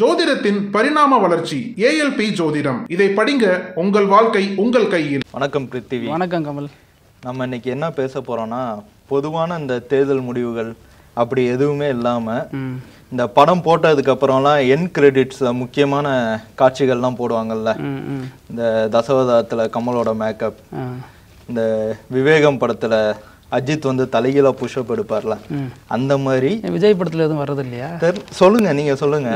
ஜோதிடத்தின் பரிணாம வளர்ச்சி ஏஎல்பி ஜோதிடம் இதை படிங்க உங்கள் வாழ்க்கை உங்கள் கையில் வணக்கம் கிருத்திவி வணக்கம் கமல் நம்ம இன்னைக்கு என்ன பேச போறோம்னா பொதுவான இந்த தேர்தல் முடிவுகள் அப்படி எதுவுமே இல்லாம இந்த படம் போட்டதுக்கு அப்புறம்லாம் என் கிரெடிட்ஸ் முக்கியமான காட்சிகள்லாம் போடுவாங்கல்ல இந்த தசவதாரத்துல கமலோட மேக்கப் இந்த விவேகம் படத்துல அஜித் வந்து தலைகீழா புஷ்அப் எடுப்பார்ல அந்த மாதிரி விஜய் படத்துல எதுவும் வர்றது இல்லையா சொல்லுங்க நீங்க சொல்லுங்க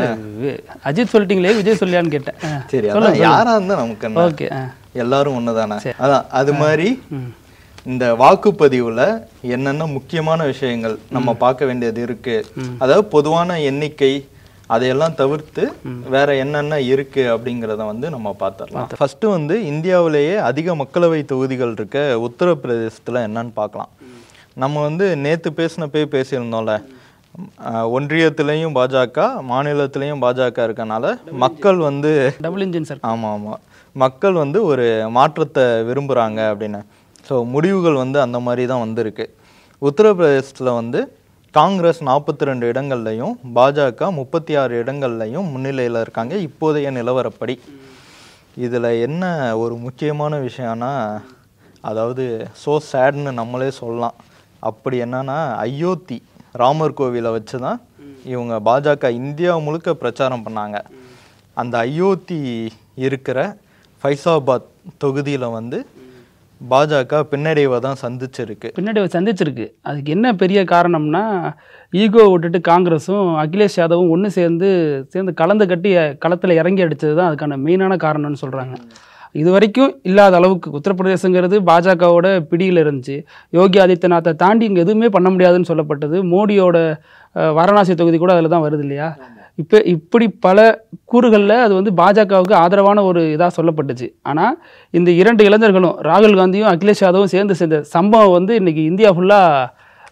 அஜித் சொல்லிட்டீங்களே விஜய் சொல்லியான்னு கேட்டேன் சரி அதான் யாரா இருந்தா நமக்கு ஓகே எல்லாரும் ஒண்ணுதானே அதான் அது மாதிரி இந்த வாக்குப்பதிவுல என்னென்ன முக்கியமான விஷயங்கள் நம்ம பார்க்க வேண்டியது இருக்கு அதாவது பொதுவான எண்ணிக்கை அதையெல்லாம் தவிர்த்து வேற என்னென்ன இருக்கு அப்படிங்கிறத வந்து நம்ம பார்த்துடலாம் ஃபர்ஸ்ட் வந்து இந்தியாவிலேயே அதிக மக்களவை தொகுதிகள் இருக்க உத்தரப்பிரதேசத்துல என்னன்னு பார்க்கலாம் நம்ம வந்து நேற்று பேசினப்பே பேசியிருந்தோம்ல ஒன்றியத்திலையும் பாஜக மாநிலத்திலையும் பாஜக இருக்கனால மக்கள் வந்து டபுள் இன்ஜின் சார் ஆமாம் ஆமாம் மக்கள் வந்து ஒரு மாற்றத்தை விரும்புகிறாங்க அப்படின்னு ஸோ முடிவுகள் வந்து அந்த மாதிரி தான் வந்திருக்கு உத்தரப்பிரதேசத்தில் வந்து காங்கிரஸ் நாற்பத்தி ரெண்டு இடங்கள்லையும் பாஜக முப்பத்தி ஆறு இடங்கள்லையும் முன்னிலையில் இருக்காங்க இப்போதைய நிலவரப்படி இதில் என்ன ஒரு முக்கியமான விஷயம்னா அதாவது ஸோ சேட்னு நம்மளே சொல்லலாம் அப்படி என்னன்னா அயோத்தி ராமர் கோவிலை வச்சு தான் இவங்க பாஜக இந்தியா முழுக்க பிரச்சாரம் பண்ணாங்க அந்த அயோத்தி இருக்கிற ஃபைசாபாத் தொகுதியில் வந்து பாஜக பின்னடைவை தான் சந்திச்சிருக்கு பின்னடைவை சந்திச்சிருக்கு அதுக்கு என்ன பெரிய காரணம்னா ஈகோ விட்டுட்டு காங்கிரஸும் அகிலேஷ் யாதவும் ஒன்று சேர்ந்து சேர்ந்து கலந்து கட்டி களத்தில் இறங்கி அடித்தது தான் அதுக்கான மெயினான காரணம்னு சொல்கிறாங்க இது வரைக்கும் இல்லாத அளவுக்கு உத்தரப்பிரதேசங்கிறது பாஜகவோட பிடியில் இருந்துச்சு யோகி ஆதித்யநாத்தை தாண்டி இங்கே எதுவுமே பண்ண முடியாதுன்னு சொல்லப்பட்டது மோடியோட வாரணாசி தொகுதி கூட அதில் தான் வருது இல்லையா இப்போ இப்படி பல கூறுகளில் அது வந்து பாஜகவுக்கு ஆதரவான ஒரு இதாக சொல்லப்பட்டுச்சு ஆனால் இந்த இரண்டு இளைஞர்களும் ராகுல் காந்தியும் அகிலேஷ் யாதவும் சேர்ந்து சேர்ந்த சம்பவம் வந்து இன்றைக்கி இந்தியா ஃபுல்லாக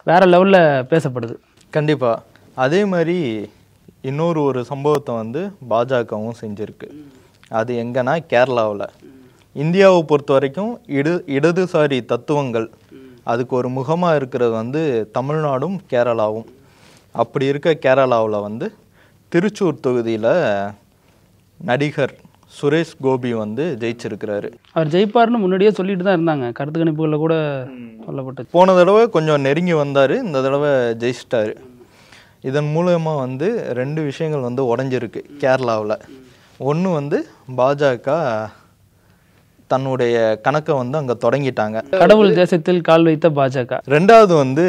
வேறு லெவலில் பேசப்படுது கண்டிப்பாக அதே மாதிரி இன்னொரு ஒரு சம்பவத்தை வந்து பாஜகவும் செஞ்சுருக்கு அது எங்கன்னா கேரளாவில் இந்தியாவை பொறுத்த வரைக்கும் இடு இடதுசாரி தத்துவங்கள் அதுக்கு ஒரு முகமாக இருக்கிறது வந்து தமிழ்நாடும் கேரளாவும் அப்படி இருக்க கேரளாவில் வந்து திருச்சூர் தொகுதியில் நடிகர் சுரேஷ் கோபி வந்து ஜெயிச்சிருக்கிறாரு அவர் ஜெயிப்பார்னு முன்னாடியே சொல்லிட்டு தான் இருந்தாங்க கருத்து கணிப்புகளில் கூட சொல்லப்பட்டு போன தடவை கொஞ்சம் நெருங்கி வந்தார் இந்த தடவை ஜெயிச்சிட்டார் இதன் மூலயமா வந்து ரெண்டு விஷயங்கள் வந்து உடஞ்சிருக்கு கேரளாவில் ஒன்று வந்து பாஜக தன்னுடைய கணக்கை வந்து அங்கே தொடங்கிட்டாங்க கடவுள் தேசத்தில் கால் வைத்த பாஜக ரெண்டாவது வந்து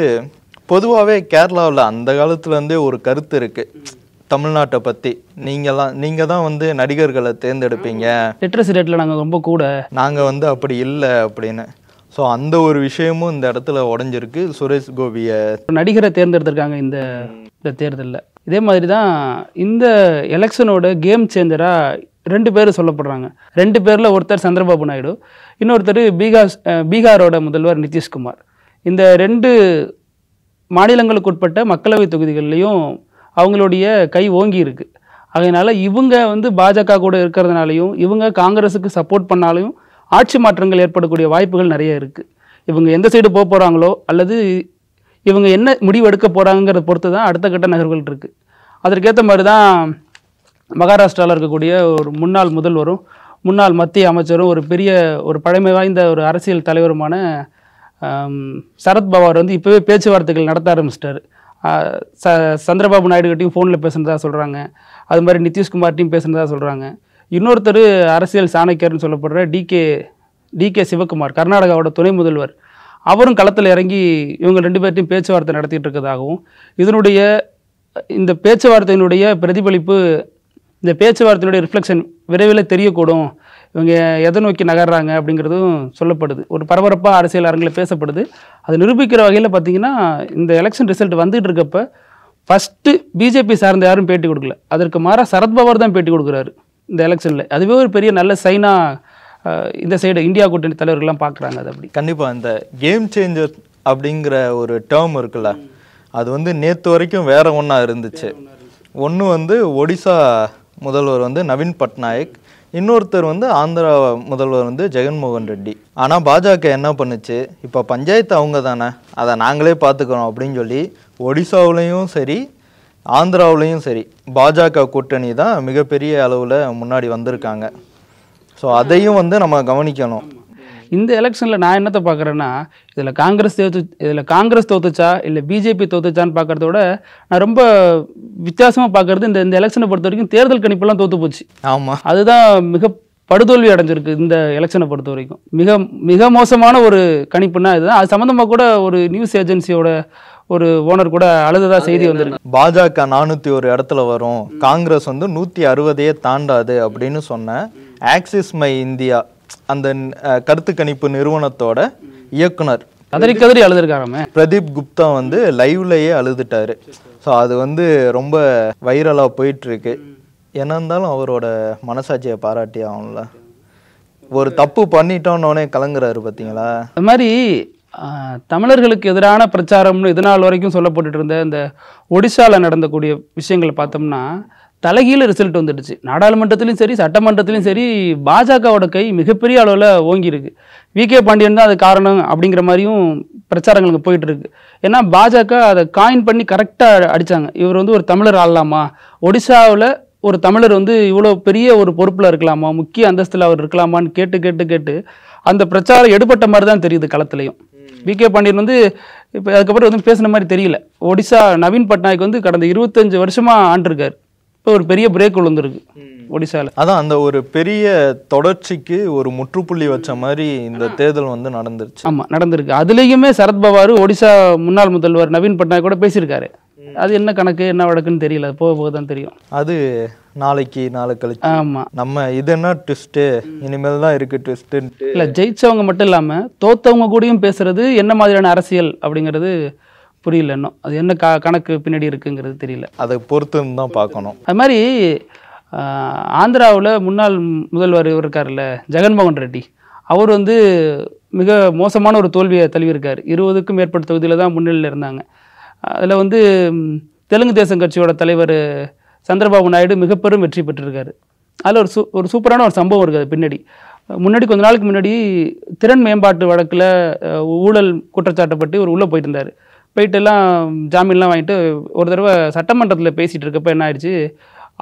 பொதுவாகவே கேரளாவில் அந்த காலத்துலேருந்தே ஒரு கருத்து இருக்குது தமிழ்நாட்டை பற்றி நீங்கள்லாம் நீங்கள் தான் வந்து நடிகர்களை தேர்ந்தெடுப்பீங்க லிட்ரஸி ரேட்டில் நாங்கள் ரொம்ப கூட நாங்கள் வந்து அப்படி இல்லை அப்படின்னு ஸோ அந்த ஒரு விஷயமும் இந்த இடத்துல உடஞ்சிருக்கு சுரேஷ் கோபியை நடிகரை தேர்ந்தெடுத்திருக்காங்க இந்த இந்த தேர்தலில் இதே மாதிரி தான் இந்த எலெக்ஷனோட கேம் சேஞ்சராக ரெண்டு பேர் சொல்லப்படுறாங்க ரெண்டு பேரில் ஒருத்தர் சந்திரபாபு நாயுடு இன்னொருத்தர் பீகார் பீகாரோட முதல்வர் நிதிஷ்குமார் இந்த ரெண்டு மாநிலங்களுக்கு உட்பட்ட மக்களவை தொகுதிகள்லையும் அவங்களுடைய கை ஓங்கி இருக்குது அதனால் இவங்க வந்து பாஜக கூட இருக்கிறதுனாலையும் இவங்க காங்கிரஸுக்கு சப்போர்ட் பண்ணாலையும் ஆட்சி மாற்றங்கள் ஏற்படக்கூடிய வாய்ப்புகள் நிறைய இருக்குது இவங்க எந்த சைடு போக போகிறாங்களோ அல்லது இவங்க என்ன முடிவு எடுக்க போகிறாங்கிறத பொறுத்து தான் அடுத்த கட்ட நகர்வுகள் இருக்குது அதற்கேற்ற மாதிரி தான் மகாராஷ்டிராவில் இருக்கக்கூடிய ஒரு முன்னாள் முதல்வரும் முன்னாள் மத்திய அமைச்சரும் ஒரு பெரிய ஒரு பழமை வாய்ந்த ஒரு அரசியல் தலைவருமான சரத்பவார் வந்து இப்போவே பேச்சுவார்த்தைகள் நடத்த ஆரம்பிச்சிட்டாரு ச சந்திரபாபு நாயுடுகிட்டையும் ஃபோனில் பேசுனதாக சொல்கிறாங்க அது மாதிரி நிதிஷ்குமார்ட்டையும் பேசுனதாக சொல்கிறாங்க இன்னொருத்தர் அரசியல் சாணக்கியர்னு சொல்லப்படுற டிகே டிகே சிவகுமார் கர்நாடகாவோட துணை முதல்வர் அவரும் களத்தில் இறங்கி இவங்க ரெண்டு பேர்ட்டையும் பேச்சுவார்த்தை நடத்திட்டு இருக்கிறதாகவும் இதனுடைய இந்த பேச்சுவார்த்தையினுடைய பிரதிபலிப்பு இந்த பேச்சுவார்த்தையினுடைய ரிஃப்ளெக்ஷன் விரைவில் தெரியக்கூடும் இவங்க எதை நோக்கி நகர்றாங்க அப்படிங்கிறதும் சொல்லப்படுது ஒரு பரபரப்பாக அரசியல் அரங்கில் பேசப்படுது அது நிரூபிக்கிற வகையில் பார்த்திங்கன்னா இந்த எலெக்ஷன் ரிசல்ட் வந்துட்டு இருக்கப்ப ஃபஸ்ட்டு பிஜேபி சார்ந்த யாரும் பேட்டி கொடுக்கல அதற்கு மாறாக சரத்பவர் தான் பேட்டி கொடுக்குறாரு இந்த எலெக்ஷனில் அதுவே ஒரு பெரிய நல்ல சைனாக இந்த சைடு இந்தியா கூட்டணி தலைவர்கள்லாம் பார்க்குறாங்க அது அப்படி கண்டிப்பாக அந்த கேம் சேஞ்சர் அப்படிங்கிற ஒரு டேர்ம் இருக்குல்ல அது வந்து நேற்று வரைக்கும் வேற ஒன்றா இருந்துச்சு ஒன்று வந்து ஒடிசா முதல்வர் வந்து நவீன் பட்நாயக் இன்னொருத்தர் வந்து ஆந்திரா முதல்வர் வந்து ஜெகன்மோகன் ரெட்டி ஆனால் பாஜக என்ன பண்ணுச்சு இப்போ பஞ்சாயத்து அவங்க தானே அதை நாங்களே பார்த்துக்கிறோம் அப்படின்னு சொல்லி ஒடிசாவிலையும் சரி ஆந்திராவிலையும் சரி பாஜக கூட்டணி தான் மிகப்பெரிய அளவில் முன்னாடி வந்திருக்காங்க ஸோ அதையும் வந்து நம்ம கவனிக்கணும் இந்த எலெக்ஷனில் நான் என்னத்தை பார்க்குறேன்னா இதில் காங்கிரஸ் தோத்து இதில் காங்கிரஸ் தோத்துச்சா இல்லை பிஜேபி தோத்துச்சான்னு பார்க்குறத விட நான் ரொம்ப வித்தியாசமாக பார்க்குறது இந்த இந்த எலெக்ஷனை பொறுத்த வரைக்கும் தேர்தல் கணிப்பெல்லாம் தோத்து போச்சு ஆமாம் அதுதான் மிக படுதோல்வி அடைஞ்சிருக்கு இந்த எலெக்ஷனை பொறுத்த வரைக்கும் மிக மிக மோசமான ஒரு கணிப்புனா இதுதான் அது சம்மந்தமாக கூட ஒரு நியூஸ் ஏஜென்சியோட ஒரு ஓனர் கூட அழுதுதான் செய்தி வந்திருக்கு பாஜக நானூற்றி ஒரு இடத்துல வரும் காங்கிரஸ் வந்து நூற்றி அறுபதையே தாண்டாது அப்படின்னு சொன்ன ஆக்சிஸ் மை இந்தியா அந்த கருத்து கணிப்பு நிறுவனத்தோட இயக்குனர் கதறி கதறி அழுதுருக்காரமே பிரதீப் குப்தா வந்து லைவ்லயே அழுதுட்டாரு ஸோ அது வந்து ரொம்ப வைரலாக போயிட்டு இருக்கு என்ன இருந்தாலும் அவரோட மனசாட்சியை பாராட்டி ஆகும்ல ஒரு தப்பு பண்ணிட்டோன்னே கலங்குறாரு பார்த்தீங்களா அது மாதிரி தமிழர்களுக்கு எதிரான பிரச்சாரம்னு இதனால் வரைக்கும் சொல்லப்பட்டு இருந்த இந்த ஒடிசாவில் நடந்தக்கூடிய விஷயங்களை பார்த்தோம்னா தலைகீழ ரிசல்ட் வந்துடுச்சு நாடாளுமன்றத்திலும் சரி சட்டமன்றத்திலும் சரி பாஜகவோட கை மிகப்பெரிய அளவில் ஓங்கியிருக்கு வி கே பாண்டியன் தான் அது காரணம் அப்படிங்கிற மாதிரியும் பிரச்சாரங்களுக்கு போயிட்டு இருக்கு ஏன்னா பாஜக அதை காயின் பண்ணி கரெக்டாக அடித்தாங்க இவர் வந்து ஒரு தமிழர் ஆளலாமா ஒடிசாவில் ஒரு தமிழர் வந்து இவ்வளோ பெரிய ஒரு பொறுப்பில் இருக்கலாமா முக்கிய அந்தஸ்தில் அவர் இருக்கலாமான்னு கேட்டு கேட்டு கேட்டு அந்த பிரச்சாரம் எடுபட்ட மாதிரி தான் தெரியுது களத்துலையும் வி கே பாண்டியன் வந்து இப்போ அதுக்கப்புறம் எதுவும் பேசின மாதிரி தெரியல ஒடிசா நவீன் பட்நாயக் வந்து கடந்த இருபத்தஞ்சு வருஷமாக ஆண்டிருக்கார் இப்போ ஒரு பெரிய பிரேக் விழுந்துருக்கு ஒடிசாவில் அதான் அந்த ஒரு பெரிய தொடர்ச்சிக்கு ஒரு முற்றுப்புள்ளி வச்ச மாதிரி இந்த தேர்தல் வந்து நடந்துருச்சு ஆமாம் நடந்திருக்கு அதுலேயுமே சரத்பவார் ஒடிசா முன்னாள் முதல்வர் நவீன் பட்நாயக் கூட பேசியிருக்காரு அது என்ன கணக்கு என்ன வழக்குன்னு தெரியல போக போக தான் தெரியும் அது நாளைக்கு நாளை கழிச்சு ஆமாம் நம்ம இது என்ன ட்விஸ்ட் இனிமேல் தான் இருக்கு ட்விஸ்ட் இல்லை ஜெயிச்சவங்க மட்டும் இல்லாமல் தோத்தவங்க கூடயும் பேசுறது என்ன மாதிரியான அரசியல் அப்படிங்கிறது புரியல இன்னும் அது என்ன க கணக்கு பின்னாடி இருக்குங்கிறது தெரியல அதை பொறுத்துன்னு தான் பார்க்கணும் அது மாதிரி ஆந்திராவில் முன்னாள் முதல்வர் இவர் இருக்கார்ல ஜெகன்மோகன் ரெட்டி அவர் வந்து மிக மோசமான ஒரு தோல்வியை தழுவியிருக்கார் இருபதுக்கும் மேற்பட்ட தொகுதியில் தான் முன்னிலையில் இருந்தாங்க அதில் வந்து தெலுங்கு தேசம் கட்சியோட தலைவர் சந்திரபாபு நாயுடு மிக பெரும் வெற்றி பெற்றிருக்காரு அதில் ஒரு சூ ஒரு சூப்பரான ஒரு சம்பவம் இருக்குது பின்னாடி முன்னாடி கொஞ்ச நாளுக்கு முன்னாடி திறன் மேம்பாட்டு வழக்கில் ஊழல் குற்றச்சாட்டப்பட்டு ஒரு உள்ளே போயிட்டு இருந்தார் போயிட்டு எல்லாம் ஜாமீன்லாம் வாங்கிட்டு ஒரு தடவை சட்டமன்றத்தில் பேசிகிட்டு இருக்கப்போ என்ன ஆயிடுச்சு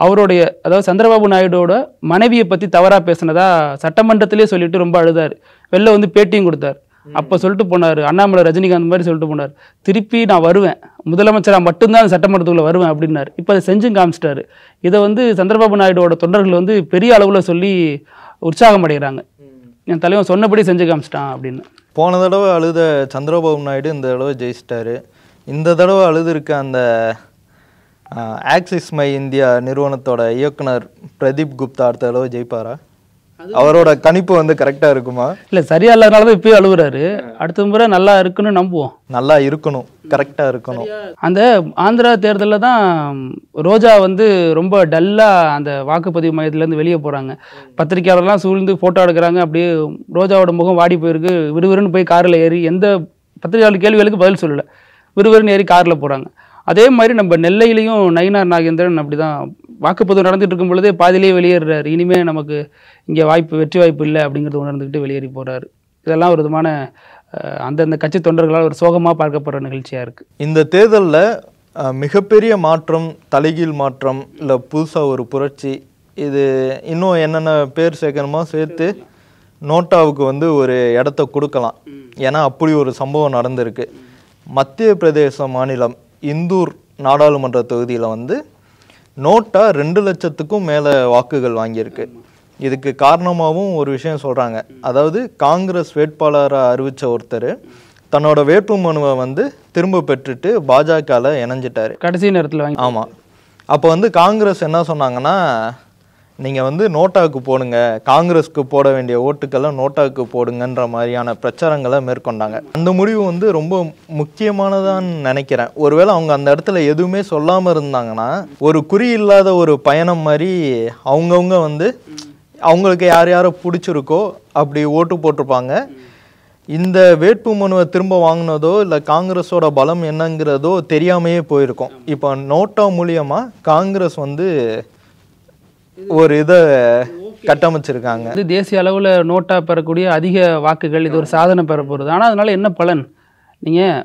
அவருடைய அதாவது சந்திரபாபு நாயுடோட மனைவியை பற்றி தவறாக பேசினதா சட்டமன்றத்திலே சொல்லிட்டு ரொம்ப அழுதார் வெளில வந்து பேட்டியும் கொடுத்தார் அப்போ சொல்லிட்டு போனார் அண்ணாமலை ரஜினிகாந்த் மாதிரி சொல்லிட்டு போனார் திருப்பி நான் வருவேன் முதலமைச்சராக மட்டும்தான் சட்டமன்றத்துக்குள்ள வருவேன் அப்படின்னார் இப்போ அதை செஞ்சும் காமிச்சிட்டாரு இதை வந்து சந்திரபாபு நாயுடுவோட தொண்டர்கள் வந்து பெரிய அளவில் சொல்லி உற்சாகம் அடைகிறாங்க என் தலைவன் சொன்னபடி செஞ்சு காமிச்சிட்டான் அப்படின்னு போன தடவை அழுத சந்திரபாபு நாயுடு இந்த தடவை ஜெயிச்சிட்டார் இந்த தடவை அழுதுருக்க அந்த ஆக்சிஸ் மை இந்தியா நிறுவனத்தோட இயக்குனர் பிரதீப் குப்தா அடுத்த தடவை ஜெயிப்பாரா அவரோட கணிப்பு வந்து கரெக்டா இருக்குமா இல்ல சரியா இல்லாதனால தான் இப்பயும் அழுகுறாரு அடுத்த முறை நல்லா இருக்குன்னு நம்புவோம் நல்லா இருக்கணும் கரெக்டா இருக்கணும் அந்த ஆந்திரா தேர்தலில் தான் ரோஜா வந்து ரொம்ப டல்லா அந்த வாக்குப்பதிவு மையத்துலேருந்து வெளியே போறாங்க பத்திரிகையாளர்லாம் சூழ்ந்து போட்டோ எடுக்கிறாங்க அப்படியே ரோஜாவோட முகம் வாடி போயிருக்கு விறுவிறுன்னு போய் காரில் ஏறி எந்த பத்திரிகையாளர் கேள்விகளுக்கு பதில் சொல்லலை விறுவிறுன்னு ஏறி காரில் போகிறாங்க அதே மாதிரி நம்ம நெல்லையிலையும் நயினார் நாகேந்திரன் அப்படி தான் வாக்குப்பதிவு நடந்துகிட்டு இருக்கும் பொழுதே பாதிலேயே வெளியேறாரு இனிமேல் நமக்கு இங்கே வாய்ப்பு வெற்றி வாய்ப்பு இல்லை அப்படிங்கிறது உணர்ந்துக்கிட்டு வெளியேறி போகிறாரு இதெல்லாம் ஒரு விதமான அந்தந்த கட்சி தொண்டர்களால் ஒரு சோகமாக பார்க்கப்படுற நிகழ்ச்சியாக இருக்குது இந்த தேர்தலில் மிகப்பெரிய மாற்றம் தலைகீழ் மாற்றம் இல்லை புதுசாக ஒரு புரட்சி இது இன்னும் என்னென்ன பேர் சேர்க்கணுமோ சேர்த்து நோட்டாவுக்கு வந்து ஒரு இடத்த கொடுக்கலாம் ஏன்னா அப்படி ஒரு சம்பவம் நடந்திருக்கு மத்திய பிரதேச மாநிலம் இந்தூர் நாடாளுமன்ற தொகுதியில் வந்து நோட்டா ரெண்டு லட்சத்துக்கும் மேலே வாக்குகள் வாங்கியிருக்கு இதுக்கு காரணமாகவும் ஒரு விஷயம் சொல்கிறாங்க அதாவது காங்கிரஸ் வேட்பாளராக அறிவித்த ஒருத்தர் தன்னோட வேட்பு மனுவை வந்து திரும்ப பெற்றுட்டு பாஜகவில் இணைஞ்சிட்டாரு கடைசி நேரத்தில் ஆமாம் அப்போ வந்து காங்கிரஸ் என்ன சொன்னாங்கன்னா நீங்கள் வந்து நோட்டாவுக்கு போடுங்க காங்கிரஸ்க்கு போட வேண்டிய ஓட்டுக்கெல்லாம் நோட்டாவுக்கு போடுங்கன்ற மாதிரியான பிரச்சாரங்களை மேற்கொண்டாங்க அந்த முடிவு வந்து ரொம்ப முக்கியமானதான்னு நினைக்கிறேன் ஒருவேளை அவங்க அந்த இடத்துல எதுவுமே சொல்லாமல் இருந்தாங்கன்னா ஒரு குறி இல்லாத ஒரு பயணம் மாதிரி அவங்கவுங்க வந்து அவங்களுக்கு யார் யாரை பிடிச்சிருக்கோ அப்படி ஓட்டு போட்டிருப்பாங்க இந்த வேட்பு மனுவை திரும்ப வாங்கினதோ இல்லை காங்கிரஸோட பலம் என்னங்கிறதோ தெரியாமையே போயிருக்கும் இப்போ நோட்டா மூலியமாக காங்கிரஸ் வந்து ஒரு இதை கட்டமைச்சிருக்காங்க இது தேசிய அளவில் நோட்டாக பெறக்கூடிய அதிக வாக்குகள் இது ஒரு சாதனை பெற போகிறது ஆனால் அதனால் என்ன பலன் நீங்கள்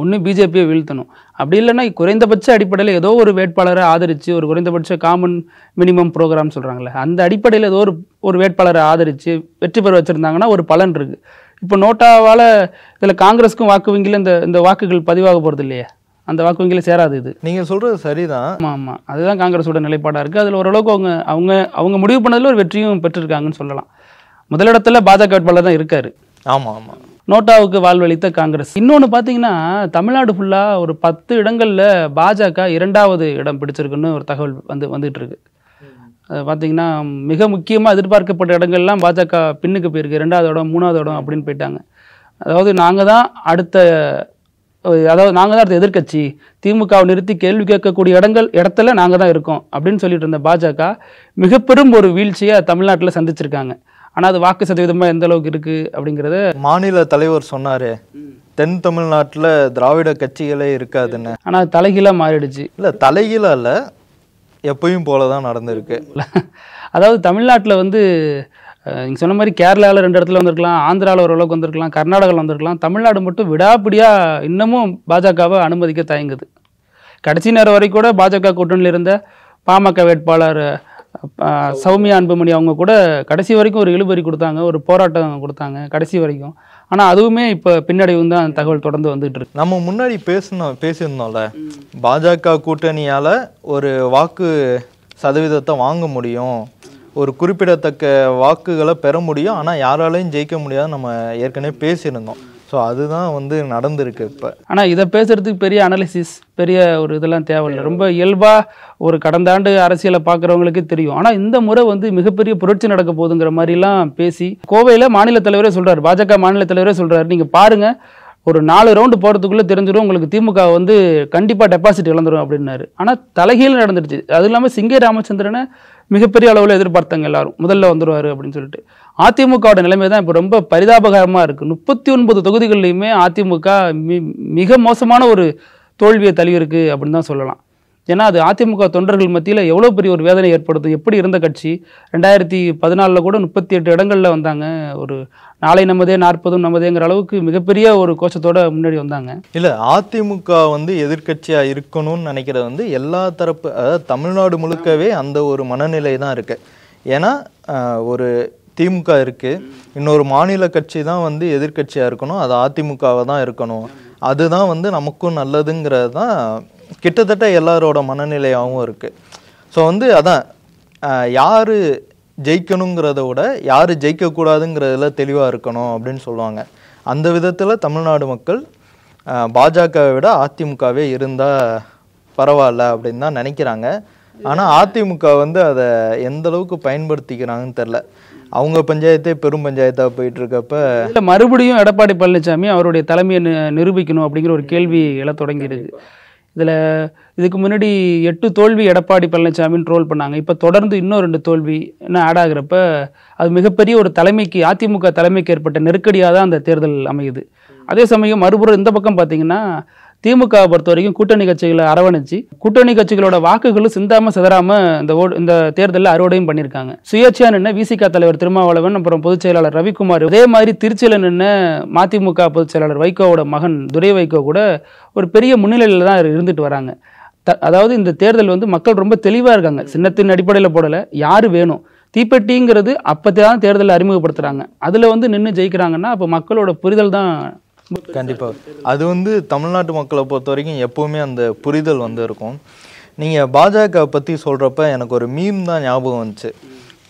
ஒன்று பிஜேபியை வீழ்த்தணும் அப்படி இல்லைன்னா குறைந்தபட்ச அடிப்படையில் ஏதோ ஒரு வேட்பாளரை ஆதரித்து ஒரு குறைந்தபட்ச காமன் மினிமம் ப்ரோக்ராம் சொல்கிறாங்களே அந்த அடிப்படையில் ஏதோ ஒரு ஒரு வேட்பாளரை ஆதரித்து வெற்றி பெற வச்சுருந்தாங்கன்னா ஒரு பலன் இருக்குது இப்போ நோட்டாவால் இதில் காங்கிரஸுக்கும் வாக்கு வங்கியில் இந்த இந்த வாக்குகள் பதிவாக போகிறது இல்லையா அந்த வாக்கு வங்கியில் சேராது இது நீங்கள் சொல்கிறது சரிதான் ஆமாம் ஆமாம் அதுதான் காங்கிரஸோட நிலைப்பாடாக இருக்குது அதில் ஓரளவுக்கு அவங்க அவங்க அவங்க முடிவு பண்ணதில் ஒரு வெற்றியும் பெற்றிருக்காங்கன்னு சொல்லலாம் முதலிடத்தில் பாஜக வேட்பாளர் தான் இருக்கார் ஆமாம் ஆமாம் நோட்டாவுக்கு வாழ்வளித்த காங்கிரஸ் இன்னொன்று பார்த்தீங்கன்னா தமிழ்நாடு ஃபுல்லாக ஒரு பத்து இடங்களில் பாஜக இரண்டாவது இடம் பிடிச்சிருக்குன்னு ஒரு தகவல் வந்து வந்துட்டு இருக்கு பார்த்தீங்கன்னா மிக முக்கியமாக எதிர்பார்க்கப்பட்ட இடங்கள்லாம் பாஜக பின்னுக்கு போயிருக்கு இரண்டாவது இடம் மூணாவது இடம் அப்படின்னு போயிட்டாங்க அதாவது நாங்கள் தான் அடுத்த அதாவது நாங்கள் தான் எதிர்கட்சி திமுகவை நிறுத்தி கேள்வி கேட்கக்கூடிய இடங்கள் இடத்துல நாங்கள் தான் இருக்கோம் அப்படின்னு சொல்லிட்டு இருந்த பாஜக மிக பெரும் ஒரு வீழ்ச்சியை தமிழ்நாட்டில் சந்திச்சிருக்காங்க ஆனால் அது வாக்கு சதவீதமாக எந்த அளவுக்கு இருக்குது அப்படிங்கிறத மாநில தலைவர் சொன்னார் தென் தமிழ்நாட்டில் திராவிட கட்சிகளே இருக்காதுன்னு ஆனால் தலைகீழாக மாறிடுச்சு இல்லை தலைகீழாக இல்லை எப்பயும் போல தான் நடந்திருக்கு அதாவது தமிழ்நாட்டில் வந்து நீங்கள் சொன்ன மாதிரி கேரளாவில் ரெண்டு இடத்துல வந்திருக்கலாம் ஆந்திராவில் ஓரளவுக்கு வந்திருக்கலாம் கர்நாடகாவில் வந்திருக்கலாம் தமிழ்நாடு மட்டும் விடாப்பிடியாக இன்னமும் பாஜகவை அனுமதிக்க தயங்குது கடைசி நேரம் வரைக்கும் கூட பாஜக கூட்டணியில் இருந்த பாமக வேட்பாளர் சௌமியா அன்புமணி அவங்க கூட கடைசி வரைக்கும் ஒரு இழுபறி கொடுத்தாங்க ஒரு போராட்டம் கொடுத்தாங்க கடைசி வரைக்கும் ஆனால் அதுவுமே இப்போ பின்னடைவு தான் தகவல் தொடர்ந்து வந்துட்டு இருக்கு நம்ம முன்னாடி பேசணும் பேசியிருந்தோம்ல பாஜக கூட்டணியால் ஒரு வாக்கு சதவீதத்தை வாங்க முடியும் ஒரு குறிப்பிடத்தக்க வாக்குகளை பெற முடியும் ஆனால் யாராலையும் ஜெயிக்க முடியாது நம்ம ஏற்கனவே பேசியிருந்தோம் ஸோ அதுதான் வந்து நடந்திருக்கு இப்போ ஆனால் இதை பேசுகிறதுக்கு பெரிய அனாலிசிஸ் பெரிய ஒரு இதெல்லாம் தேவையில்லை ரொம்ப இயல்பாக ஒரு கடந்த ஆண்டு அரசியலை பார்க்குறவங்களுக்கே தெரியும் ஆனால் இந்த முறை வந்து மிகப்பெரிய புரட்சி நடக்க போதுங்கிற மாதிரிலாம் பேசி கோவையில் மாநில தலைவரே சொல்கிறார் பாஜக மாநில தலைவரே சொல்கிறார் நீங்கள் பாருங்கள் ஒரு நாலு ரவுண்டு போகிறதுக்குள்ளே தெரிஞ்சிடும் உங்களுக்கு திமுக வந்து கண்டிப்பாக டெபாசிட் இழந்துடும் அப்படின்னாரு ஆனால் தலைகீழ் நடந்துடுச்சு அதுவும் இல்லாமல் சிங்கே ராமச்சந்திரனை மிகப்பெரிய அளவில் எதிர்பார்த்தாங்க எல்லாரும் முதல்ல வந்துடுவார் அப்படின்னு சொல்லிட்டு அதிமுகவோட நிலைமை தான் இப்போ ரொம்ப பரிதாபகரமாக இருக்குது முப்பத்தி ஒன்பது தொகுதிகள்லையுமே அதிமுக மி மிக மோசமான ஒரு தோல்வியை தழுவிருக்கு அப்படின்னு தான் சொல்லலாம் ஏன்னா அது அதிமுக தொண்டர்கள் மத்தியில் எவ்வளோ பெரிய ஒரு வேதனை ஏற்படுது எப்படி இருந்த கட்சி ரெண்டாயிரத்தி பதினாலில் கூட முப்பத்தி எட்டு இடங்களில் வந்தாங்க ஒரு நாளை நம்மதே நாற்பதும் நம்மதேங்கிற அளவுக்கு மிகப்பெரிய ஒரு கோஷத்தோட முன்னாடி வந்தாங்க இல்லை அதிமுக வந்து எதிர்கட்சியாக இருக்கணும்னு நினைக்கிறது வந்து எல்லா தரப்பு அதாவது தமிழ்நாடு முழுக்கவே அந்த ஒரு மனநிலை தான் இருக்குது ஏன்னா ஒரு திமுக இருக்குது இன்னொரு மாநில கட்சி தான் வந்து எதிர்கட்சியாக இருக்கணும் அது அதிமுகவாக தான் இருக்கணும் அதுதான் வந்து நமக்கும் நல்லதுங்கிறது தான் கிட்டத்தட்ட எல்லாரோட மனநிலையாகவும் இருக்குது ஸோ வந்து அதான் யார் ஜெயிக்கணுங்கிறத விட யார் ஜெயிக்கக்கூடாதுங்கிறதுல தெளிவாக இருக்கணும் அப்படின்னு சொல்லுவாங்க அந்த விதத்தில் தமிழ்நாடு மக்கள் பாஜகவை விட அதிமுகவே இருந்தால் பரவாயில்ல அப்படின்னு தான் நினைக்கிறாங்க ஆனால் அதிமுக வந்து அதை எந்த அளவுக்கு பயன்படுத்திக்கிறாங்கன்னு தெரில அவங்க பஞ்சாயத்தே பெரும் பஞ்சாயத்தாக போயிட்டு இருக்கப்ப இல்லை மறுபடியும் எடப்பாடி பழனிசாமி அவருடைய தலைமையை நிரூபிக்கணும் அப்படிங்கிற ஒரு கேள்வி எல்லாம் தொடங்கிடுது இதில் இதுக்கு முன்னாடி எட்டு தோல்வி எடப்பாடி பழனிசாமின்னு ட்ரோல் பண்ணாங்க இப்போ தொடர்ந்து இன்னும் ரெண்டு தோல்வி என்ன ஆட் ஆகிறப்ப அது மிகப்பெரிய ஒரு தலைமைக்கு அதிமுக தலைமைக்கு ஏற்பட்ட நெருக்கடியாக தான் அந்த தேர்தல் அமையுது அதே சமயம் மறுபுறம் இந்த பக்கம் பார்த்தீங்கன்னா திமுக பொறுத்த வரைக்கும் கூட்டணி கட்சிகளை அரவணைச்சு கூட்டணி கட்சிகளோட வாக்குகளும் சிந்தாம சிதறாம இந்த இந்த தேர்தலில் அறுவடையும் பண்ணியிருக்காங்க சுயேட்சையா நின்று விசிக தலைவர் திருமாவளவன் அப்புறம் பொதுச் செயலாளர் ரவிக்குமார் அதே மாதிரி திருச்சியில் நின்று மதிமுக பொதுச் செயலாளர் வைகோவோட மகன் துரை வைகோ கூட ஒரு பெரிய முன்னிலையில் தான் இருந்துட்டு வராங்க அதாவது இந்த தேர்தல் வந்து மக்கள் ரொம்ப தெளிவாக இருக்காங்க சின்னத்தின் அடிப்படையில் போடலை யார் வேணும் தீப்பெட்டிங்கிறது அப்போ தான் தேர்தலில் அறிமுகப்படுத்துகிறாங்க அதில் வந்து நின்று ஜெயிக்கிறாங்கன்னா அப்போ மக்களோட புரிதல் தான் கண்டிப்பாக அது வந்து தமிழ்நாட்டு மக்களை பொறுத்த வரைக்கும் எப்போவுமே அந்த புரிதல் வந்து இருக்கும் நீங்கள் பாஜக பற்றி சொல்கிறப்ப எனக்கு ஒரு மீம் தான் ஞாபகம் வந்துச்சு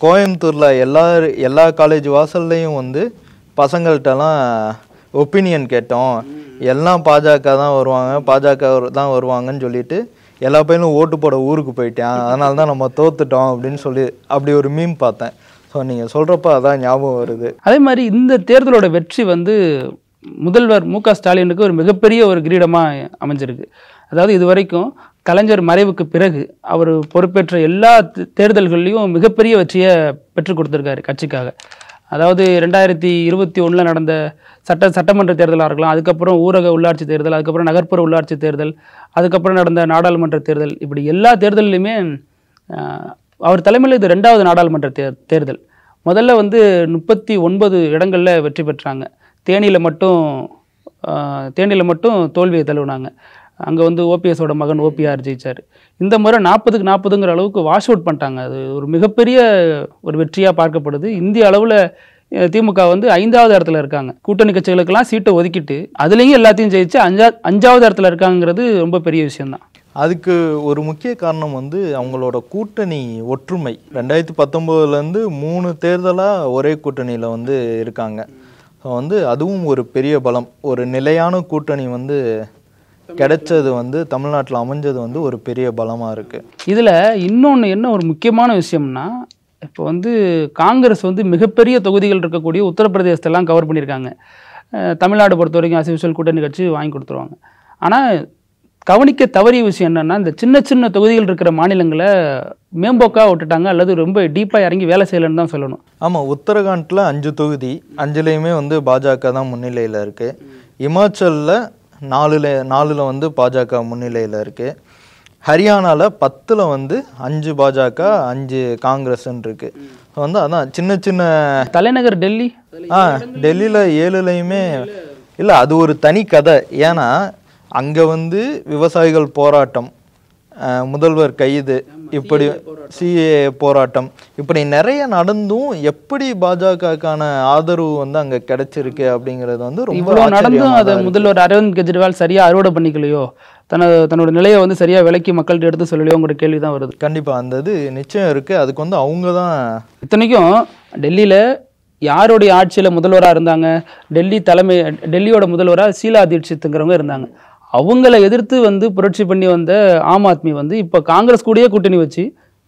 கோயம்புத்தூரில் எல்லா எல்லா காலேஜ் வாசல்லையும் வந்து பசங்கள்கிட்டலாம் ஒப்பீனியன் கேட்டோம் எல்லாம் பாஜக தான் வருவாங்க பாஜக தான் வருவாங்கன்னு சொல்லிட்டு எல்லா பையனும் ஓட்டு போட ஊருக்கு போயிட்டேன் அதனால தான் நம்ம தோத்துட்டோம் அப்படின்னு சொல்லி அப்படி ஒரு மீம் பார்த்தேன் ஸோ நீங்கள் சொல்கிறப்ப அதான் ஞாபகம் வருது அதே மாதிரி இந்த தேர்தலோட வெற்றி வந்து முதல்வர் மு க ஸ்டாலினுக்கு ஒரு மிகப்பெரிய ஒரு கிரீடமாக அமைஞ்சிருக்கு அதாவது இது வரைக்கும் கலைஞர் மறைவுக்கு பிறகு அவர் பொறுப்பேற்ற எல்லா தேர்தல்கள்லையும் மிகப்பெரிய வெற்றியை பெற்றுக் கொடுத்துருக்காரு கட்சிக்காக அதாவது ரெண்டாயிரத்தி இருபத்தி ஒன்றில் நடந்த சட்ட சட்டமன்ற தேர்தலாக இருக்கலாம் அதுக்கப்புறம் ஊரக உள்ளாட்சி தேர்தல் அதுக்கப்புறம் நகர்ப்புற உள்ளாட்சி தேர்தல் அதுக்கப்புறம் நடந்த நாடாளுமன்ற தேர்தல் இப்படி எல்லா தேர்தலிலையுமே அவர் தலைமையில் இது ரெண்டாவது நாடாளுமன்ற தேர்தல் முதல்ல வந்து முப்பத்தி ஒன்பது இடங்களில் வெற்றி பெற்றாங்க தேனியில் மட்டும் தேனியில் மட்டும் தோல்வியை தழுவினாங்க அங்கே வந்து ஓபிஎஸோட மகன் ஓபிஆர் ஜெயிச்சார் இந்த முறை நாற்பதுக்கு நாற்பதுங்கிற அளவுக்கு வாஷ் அவுட் பண்ணிட்டாங்க அது ஒரு மிகப்பெரிய ஒரு வெற்றியாக பார்க்கப்படுது இந்திய அளவில் திமுக வந்து ஐந்தாவது இடத்துல இருக்காங்க கூட்டணி கட்சிகளுக்கெல்லாம் சீட்டை ஒதுக்கிட்டு அதுலேயும் எல்லாத்தையும் ஜெயிச்சு அஞ்சா அஞ்சாவது இடத்துல இருக்காங்கிறது ரொம்ப பெரிய விஷயம்தான் அதுக்கு ஒரு முக்கிய காரணம் வந்து அவங்களோட கூட்டணி ஒற்றுமை ரெண்டாயிரத்தி பத்தொம்போதுலேருந்து மூணு தேர்தலாக ஒரே கூட்டணியில் வந்து இருக்காங்க வந்து அதுவும் ஒரு பெரிய பலம் ஒரு நிலையான கூட்டணி வந்து கிடைச்சது வந்து தமிழ்நாட்டில் அமைஞ்சது வந்து ஒரு பெரிய பலமாக இருக்குது இதில் இன்னொன்று என்ன ஒரு முக்கியமான விஷயம்னா இப்போ வந்து காங்கிரஸ் வந்து மிகப்பெரிய தொகுதிகள் இருக்கக்கூடிய உத்தரப்பிரதேசத்தெல்லாம் கவர் பண்ணியிருக்காங்க தமிழ்நாடு பொறுத்த வரைக்கும் அசிவிஷுவல் கூட்டணி கட்சி வாங்கி கொடுத்துருவாங்க ஆனால் கவனிக்க தவறிய விஷயம் என்னென்னா இந்த சின்ன சின்ன தொகுதிகள் இருக்கிற மாநிலங்களை மேம்போக்காக விட்டுட்டாங்க அல்லது ரொம்ப டீப்பாக இறங்கி வேலை செய்யலைன்னு தான் சொல்லணும் ஆமாம் உத்தரகாண்டில் அஞ்சு தொகுதி அஞ்சுலேயுமே வந்து பாஜக தான் முன்னிலையில் இருக்குது இமாச்சலில் நாலுல நாலில் வந்து பாஜக முன்னிலையில் இருக்குது ஹரியானாவில் பத்தில் வந்து அஞ்சு பாஜக அஞ்சு காங்கிரஸ்ன்னு இருக்குது வந்து அதான் சின்ன சின்ன தலைநகர் டெல்லி ஆ டெல்லியில் ஏழுலையுமே இல்லை அது ஒரு தனி கதை ஏன்னா அங்கே வந்து விவசாயிகள் போராட்டம் முதல்வர் கைது இப்படி சிஏ போராட்டம் இப்படி நிறைய நடந்தும் எப்படி பாஜகக்கான ஆதரவு வந்து அங்கே கிடைச்சிருக்கு அப்படிங்கிறது வந்து ரொம்ப நடந்தும் அதை முதல்வர் அரவிந்த் கெஜ்ரிவால் சரியாக அறுவடை பண்ணிக்கலையோ தனது தன்னோட நிலையை வந்து சரியாக விலக்கி மக்கள்கிட்ட எடுத்து உங்களோட கேள்வி தான் வருது கண்டிப்பாக அந்த இது நிச்சயம் இருக்குது அதுக்கு வந்து அவங்க தான் இத்தனைக்கும் டெல்லியில் யாருடைய ஆட்சியில் முதல்வராக இருந்தாங்க டெல்லி தலைமை டெல்லியோட முதல்வராக சீலா தீட்சித்துங்கிறவங்க இருந்தாங்க அவங்கள எதிர்த்து வந்து புரட்சி பண்ணி வந்த ஆம் ஆத்மி வந்து இப்போ காங்கிரஸ் கூடயே கூட்டணி வச்சு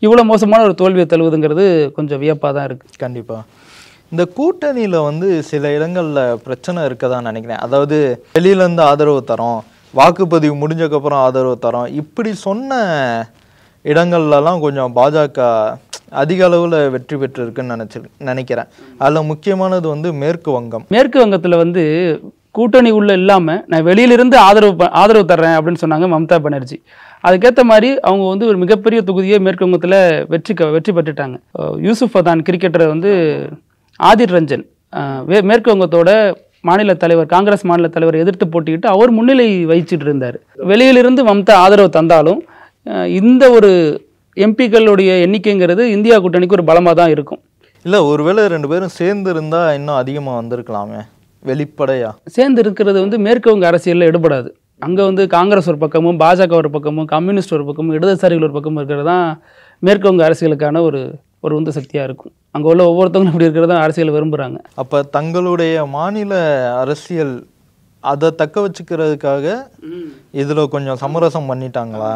இவ்வளோ மோசமான ஒரு தோல்வியை தழுவுதுங்கிறது கொஞ்சம் வியப்பாக தான் இருக்குது கண்டிப்பாக இந்த கூட்டணியில் வந்து சில இடங்களில் பிரச்சனை இருக்கதான் நினைக்கிறேன் அதாவது வெளியிலேருந்து ஆதரவு தரோம் வாக்குப்பதிவு முடிஞ்சக்கப்புறம் ஆதரவு தரோம் இப்படி சொன்ன இடங்கள்லலாம் கொஞ்சம் பாஜக அதிக அளவில் வெற்றி இருக்குன்னு நினச்சி நினைக்கிறேன் அதில் முக்கியமானது வந்து மேற்கு வங்கம் மேற்கு வங்கத்தில் வந்து கூட்டணி உள்ள இல்லாமல் நான் வெளியிலிருந்து ஆதரவு ப ஆதரவு தர்றேன் அப்படின்னு சொன்னாங்க மம்தா பானர்ஜி அதுக்கேற்ற மாதிரி அவங்க வந்து ஒரு மிகப்பெரிய தொகுதியை மேற்குவங்கத்தில் வெற்றி க வெற்றி பெற்றுட்டாங்க யூசுஃப் அதான் கிரிக்கெட்டரை வந்து ஆதிர் ரஞ்சன் மேற்கு வங்கத்தோட மாநில தலைவர் காங்கிரஸ் மாநில தலைவரை எதிர்த்து போட்டிக்கிட்டு அவர் முன்னிலை வகிச்சிட்டு இருந்தார் வெளியிலிருந்து மம்தா ஆதரவு தந்தாலும் இந்த ஒரு எம்பிக்களுடைய எண்ணிக்கைங்கிறது இந்தியா கூட்டணிக்கு ஒரு பலமாக தான் இருக்கும் இல்லை ஒருவேளை ரெண்டு பேரும் சேர்ந்து இருந்தால் இன்னும் அதிகமாக வந்திருக்கலாமே வெளிப்படையா சேர்ந்து இருக்கிறது வந்து மேற்கு வங்க அரசியலில் எடுபடாது அங்கே வந்து காங்கிரஸ் ஒரு பக்கமும் பாஜக ஒரு பக்கமும் கம்யூனிஸ்ட் ஒரு பக்கமும் இடதுசாரிகள் ஒரு பக்கமும் இருக்கிறது தான் மேற்கு வங்க அரசியலுக்கான ஒரு ஒரு உந்து சக்தியாக இருக்கும் அங்கே உள்ள ஒவ்வொருத்தவங்களும் இப்படி தான் அரசியல் விரும்புகிறாங்க அப்போ தங்களுடைய மாநில அரசியல் அதை தக்க வச்சுக்கிறதுக்காக இதில் கொஞ்சம் சமரசம் பண்ணிட்டாங்களா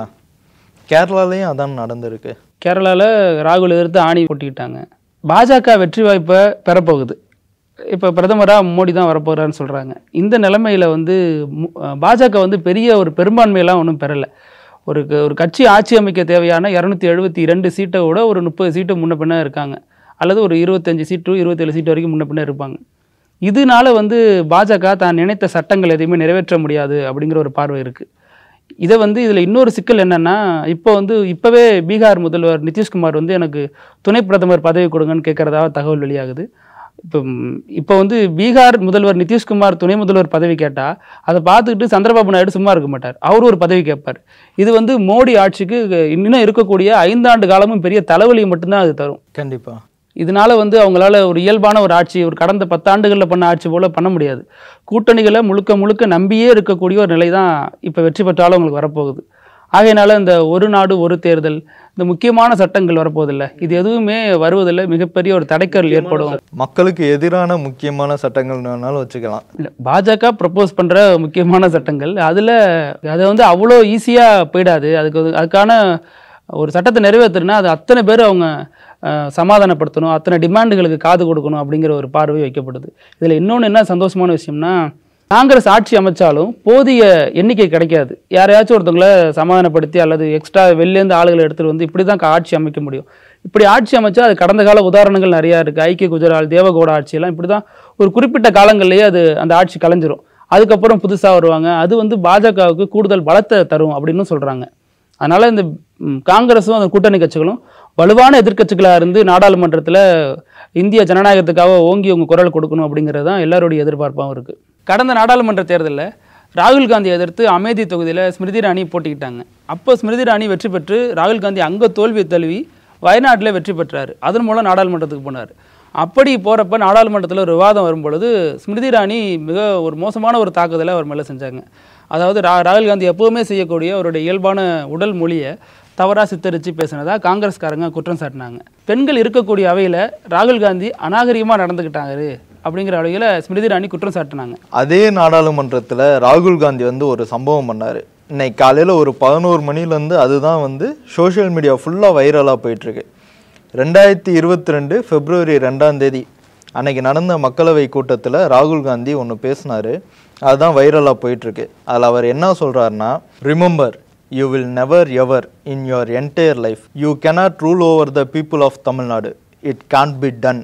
கேரளாலையும் அதான் நடந்திருக்கு கேரளாவில் ராகுல் எதிர்த்து ஆணி போட்டிக்கிட்டாங்க பாஜக வெற்றி வாய்ப்பை பெறப்போகுது இப்போ பிரதமராக மோடி தான் வரப்போகிறான்னு சொல்கிறாங்க இந்த நிலைமையில் வந்து பாஜக வந்து பெரிய ஒரு பெரும்பான்மையெல்லாம் ஒன்றும் பெறலை ஒரு ஒரு கட்சி ஆட்சி அமைக்க தேவையான இரநூத்தி எழுபத்தி இரண்டு சீட்டை விட ஒரு முப்பது சீட்டு முன்ன பின்னே இருக்காங்க அல்லது ஒரு இருபத்தஞ்சி சீட்டு இருபத்தேழு சீட்டு வரைக்கும் முன்ன பின்னே இருப்பாங்க இதனால வந்து பாஜக தான் நினைத்த சட்டங்கள் எதையுமே நிறைவேற்ற முடியாது அப்படிங்கிற ஒரு பார்வை இருக்குது இதை வந்து இதில் இன்னொரு சிக்கல் என்னென்னா இப்போ வந்து இப்போவே பீகார் முதல்வர் நிதிஷ்குமார் வந்து எனக்கு துணை பிரதமர் பதவி கொடுங்கன்னு கேட்குறதாக தகவல் வெளியாகுது இப்போ இப்போ வந்து பீகார் முதல்வர் நிதிஷ்குமார் துணை முதல்வர் பதவி கேட்டால் அதை பார்த்துக்கிட்டு சந்திரபாபு நாயுடு சும்மா இருக்க மாட்டார் அவர் ஒரு பதவி கேட்பார் இது வந்து மோடி ஆட்சிக்கு இன்னும் இருக்கக்கூடிய ஐந்தாண்டு காலமும் பெரிய தலைவலியை மட்டும்தான் அது தரும் கண்டிப்பாக இதனால வந்து அவங்களால ஒரு இயல்பான ஒரு ஆட்சி ஒரு கடந்த பத்தாண்டுகளில் பண்ண ஆட்சி போல் பண்ண முடியாது கூட்டணிகளை முழுக்க முழுக்க நம்பியே இருக்கக்கூடிய ஒரு நிலை தான் இப்போ வெற்றி பெற்றாலும் அவங்களுக்கு வரப்போகுது ஆகையினால இந்த ஒரு நாடு ஒரு தேர்தல் இந்த முக்கியமான சட்டங்கள் வரப்போதில்லை இது எதுவுமே வருவதில்லை மிகப்பெரிய ஒரு தடைக்கல் ஏற்படும் மக்களுக்கு எதிரான முக்கியமான சட்டங்கள் வச்சுக்கலாம் இல்லை பாஜக ப்ரப்போஸ் பண்ணுற முக்கியமான சட்டங்கள் அதில் அதை வந்து அவ்வளோ ஈஸியாக போயிடாது அதுக்கு அதுக்கான ஒரு சட்டத்தை நிறைவேற்றுனா அது அத்தனை பேர் அவங்க சமாதானப்படுத்தணும் அத்தனை டிமாண்டுகளுக்கு காது கொடுக்கணும் அப்படிங்கிற ஒரு பார்வை வைக்கப்படுது இதில் இன்னொன்று என்ன சந்தோஷமான விஷயம்னா காங்கிரஸ் ஆட்சி அமைச்சாலும் போதிய எண்ணிக்கை கிடைக்காது யாரையாச்சும் ஒருத்தவங்களை சமாதானப்படுத்தி அல்லது எக்ஸ்ட்ரா வெளிலேருந்து ஆளுகளை எடுத்துகிட்டு வந்து இப்படி தான் ஆட்சி அமைக்க முடியும் இப்படி ஆட்சி அமைச்சா அது கடந்த கால உதாரணங்கள் நிறையா இருக்குது ஐக்கிய குஜரால் தேவகோட ஆட்சியெல்லாம் இப்படி தான் ஒரு குறிப்பிட்ட காலங்கள்லேயே அது அந்த ஆட்சி கலைஞ்சிரும் அதுக்கப்புறம் புதுசாக வருவாங்க அது வந்து பாஜகவுக்கு கூடுதல் பலத்தை தரும் அப்படின்னு சொல்கிறாங்க அதனால் இந்த காங்கிரஸும் அந்த கூட்டணி கட்சிகளும் வலுவான எதிர்கட்சிகளாக இருந்து நாடாளுமன்றத்தில் இந்திய ஜனநாயகத்துக்காக ஓங்கி அவங்க குரல் கொடுக்கணும் அப்படிங்கிறது தான் எல்லாருடைய எதிர்பார்ப்பாகவும் இருக்குது கடந்த நாடாளுமன்ற தேர்தலில் ராகுல் காந்தி எதிர்த்து அமேதி தொகுதியில் ஸ்மிருதி ராணி போட்டிக்கிட்டாங்க அப்போ ஸ்மிருதி ராணி வெற்றி பெற்று ராகுல் காந்தி அங்கே தோல்வி தழுவி வயநாட்டில் வெற்றி பெற்றார் அதன் மூலம் நாடாளுமன்றத்துக்கு போனார் அப்படி போகிறப்ப நாடாளுமன்றத்தில் ஒரு விவாதம் வரும்பொழுது ஸ்மிருதி இராணி மிக ஒரு மோசமான ஒரு தாக்குதலை அவர் மேலே செஞ்சாங்க அதாவது ரா ராகுல் காந்தி எப்போவுமே செய்யக்கூடிய அவருடைய இயல்பான உடல் மொழியை தவறாக சித்தரித்து பேசினதாக காங்கிரஸ்காரங்க குற்றம் சாட்டினாங்க பெண்கள் இருக்கக்கூடிய அவையில் ராகுல் காந்தி அநாகரிகமாக நடந்துக்கிட்டாங்க அப்படிங்கிற வகையில் ஸ்மிருதி ராணி குற்றம் சாட்டினாங்க அதே நாடாளுமன்றத்தில் ராகுல் காந்தி வந்து ஒரு சம்பவம் பண்ணார் இன்னைக்கு காலையில் ஒரு பதினோரு மணிலேருந்து அதுதான் வந்து சோஷியல் மீடியா ஃபுல்லாக வைரலாக போயிட்டுருக்கு ரெண்டாயிரத்தி இருபத்தி ரெண்டு ஃபெப்ரவரி ரெண்டாம் தேதி அன்னைக்கு நடந்த மக்களவை கூட்டத்தில் ராகுல் காந்தி ஒன்று பேசினார் அதுதான் வைரலாக போயிட்டுருக்கு அதில் அவர் என்ன சொல்கிறாருன்னா remember you will never ever in your entire life you cannot rule over the people of Tamil Nadu it can't be ton